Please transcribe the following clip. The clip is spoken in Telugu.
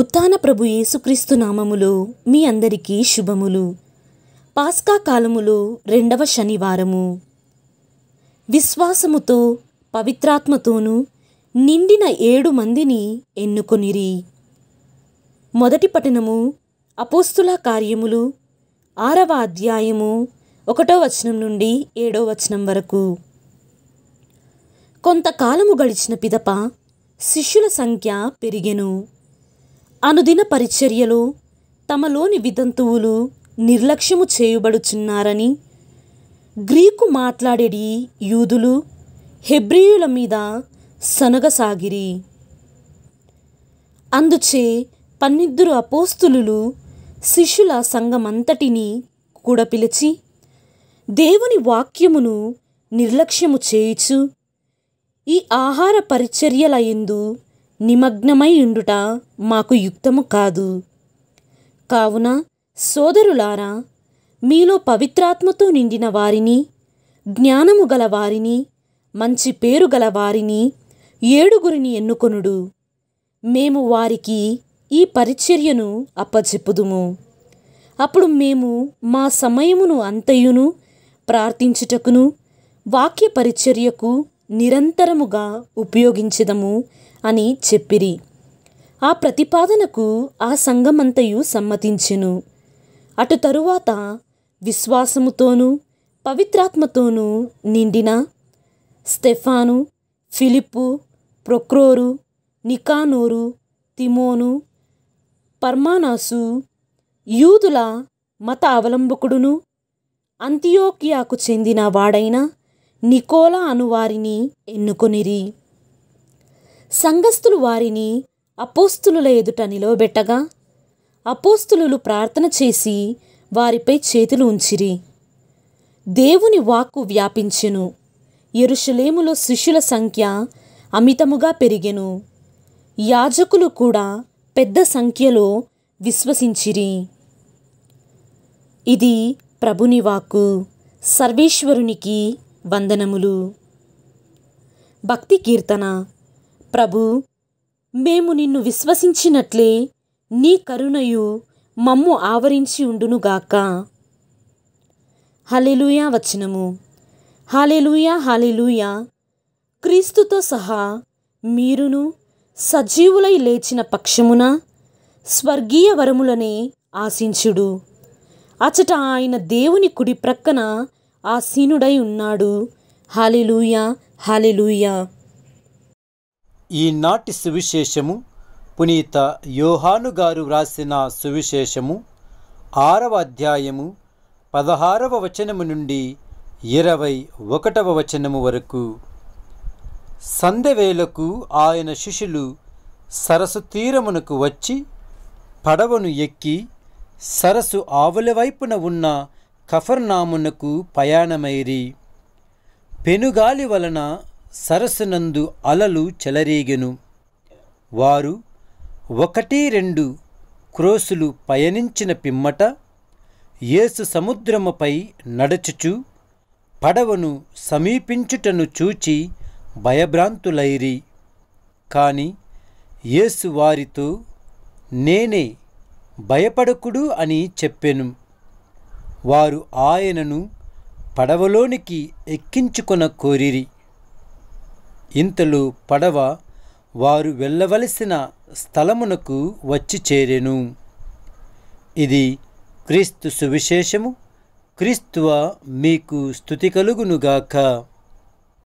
ఉత్థాన ప్రభు యేసుక్రీస్తు నామములో మీ అందరికీ శుభములు పాస్కా కాలములో రెండవ శనివారము విశ్వాసముతో పవిత్రాత్మతోనూ నిండిన ఏడు మందిని ఎన్నుకొనిరి మొదటి పట్టణము అపోస్తుల కార్యములు ఆరవ అధ్యాయము ఒకటో వచనం నుండి ఏడో వచనం వరకు కొంతకాలము గడిచిన పిదప శిష్యుల సంఖ్య పెరిగెను అనుదిన పరిచర్యలో తమలోని వితంతువులు నిర్లక్ష్యము చేయబడుచున్నారని గ్రీకు మాట్లాడేడి యూదులు హెబ్రియుల మీద సనగసాగిరి అందుచే పన్నిద్దరు అపోస్తులు శిష్యుల సంఘమంతటిని కూడా పిలిచి దేవుని వాక్యమును నిర్లక్ష్యము చేయుచు ఈ ఆహార పరిచర్యల ఎందు నిమగ్నమై ఉండుట మాకు యుక్తము కాదు కావున సోదరులారా మీలో పవిత్రాత్మతో నిండిన వారిని జ్ఞానము గల వారిని మంచి పేరు గల వారిని ఏడుగురిని ఎన్నుకొనుడు మేము వారికి ఈ పరిచర్యను అప్పచెప్పుదుము అప్పుడు మేము మా సమయమును అంతయును ప్రార్థించుటకును వాక్య పరిచర్యకు నిరంతరముగా ఉపయోగించదము అని చెప్పిరి ఆ ప్రతిపాదనకు ఆ సంఘమంతయు సమ్మతించెను అటు తరువాత విశ్వాసముతోనూ పవిత్రాత్మతోనూ నిండిన స్టెఫాను ఫిలిప్పు ప్రొక్రోరు నికానోరు తిమోను పర్మానాసు యూదుల మత అవలంబకుడును అంతియోకియాకు చెందిన వాడైన నికోలా అనువారిని ఎన్నుకొనిరి సంఘస్థులు వారిని అపోస్తులుల ఎదుట నిలవబెట్టగా అపోస్తులు ప్రార్థన చేసి వారిపై చేతులు ఉంచిరి దేవుని వాక్కు వ్యాపించెను ఎరుషులేములో శిష్యుల సంఖ్య అమితముగా పెరిగెను యాజకులు కూడా పెద్ద సంఖ్యలో విశ్వసించిరి ఇది ప్రభుని వాక్కు సర్వేశ్వరునికి వందనములు భక్తి కీర్తన ప్రభూ మేము నిన్ను విశ్వసించినట్లే నీ కరుణయు మమ్ము ఆవరించి ఉండునుగాక హలెలుయా వచనము హాలెలుయా హాలెలుయా క్రీస్తుతో సహా మీరును సజీవులై లేచిన పక్షమున స్వర్గీయ వరములనే ఆశించుడు అచట ఆయన దేవుని కుడి ప్రక్కన ఆసీనుడై ఉన్నాడు హాలెలుయా హాలెలుయా ఈనాటి సువిశేషము పునీత యోహాను గారు వ్రాసిన సువిశేషము ఆరవ అధ్యాయము పదహారవ వచనము నుండి ఇరవై ఒకటవ వచనము వరకు సందెవేలకు ఆయన శిష్యులు సరస్సు తీరమునకు వచ్చి పడవను ఎక్కి సరస్సు ఆవుల వైపున ఉన్న కఫర్నామునకు ప్రయాణమైరి పెనుగాలి వలన సరస్సునందు అలలు చెలరేగెను వారు ఒకటి రెండు క్రోసులు పయనించిన పిమ్మట యేసు సముద్రముపై నడచుచు పడవను సమీపించుటను చూచి భయభ్రాంతులైరి కాని యేసు వారితో నేనే భయపడకుడు అని చెప్పెను వారు ఆయనను పడవలోనికి ఎక్కించుకొన కోరిరి ఇంతలో పడవ వారు వెళ్ళవలసిన స్థలమునకు వచ్చి చేరెను ఇది క్రీస్తు సువిశేషము క్రీస్తువ మీకు స్థుతి కలుగునుగాక